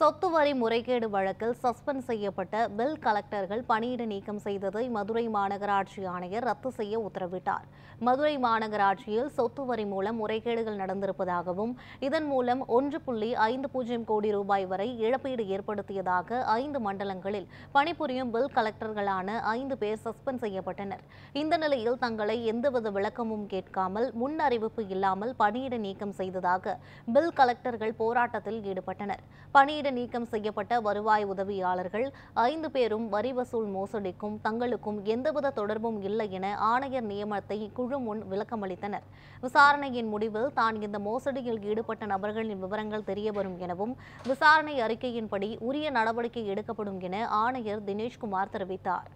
சொத்து வரி முறைகேடு வழக்கில் சஸ்பெண்ட் செய்யப்பட்ட பில் கலெக்டர்கள் பணியிட நீக்கம் செய்ததை மதுரை மாநகராட்சி ஆணையர் ரத்து செய்ய உத்தரவிட்டார் மதுரை மாநகராட்சியில் சொத்து வரி மூலம் முறைகேடுகள் நடந்திருப்பதாகவும் இதன் மூலம் ஒன்று புள்ளி ஐந்து பூஜ்ஜியம் கோடி ரூபாய் வரை இழப்பீடு ஏற்படுத்தியதாக ஐந்து மண்டலங்களில் பணிபுரியும் பில் கலெக்டர்களான ஐந்து பேர் சஸ்பெண்ட் செய்யப்பட்டனர் இந்த நிலையில் தங்களை எந்தவித விளக்கமும் கேட்காமல் முன் அறிவிப்பு இல்லாமல் பணியிட நீக்கம் செய்ததாக பில் கலெக்டர்கள் போராட்டத்தில் ஈடுபட்டனர் பணியிட நீக்கம் செய்யப்பட்ட வருவாய் உதவியாளர்கள் ஐந்து பேரும் வரி வசூல் மோசடிக்கும் தங்களுக்கும் எந்தவித தொடர்பும் இல்லை என ஆணையர் நியமனத்தை குழு முன் விளக்கமளித்தனர் விசாரணையின் முடிவில் தான் இந்த மோசடியில் ஈடுபட்ட நபர்களின் விவரங்கள் தெரியவரும் எனவும் விசாரணை அறிக்கையின்படி உரிய நடவடிக்கை எடுக்கப்படும் என ஆணையர் தினேஷ்குமார் தெரிவித்தார்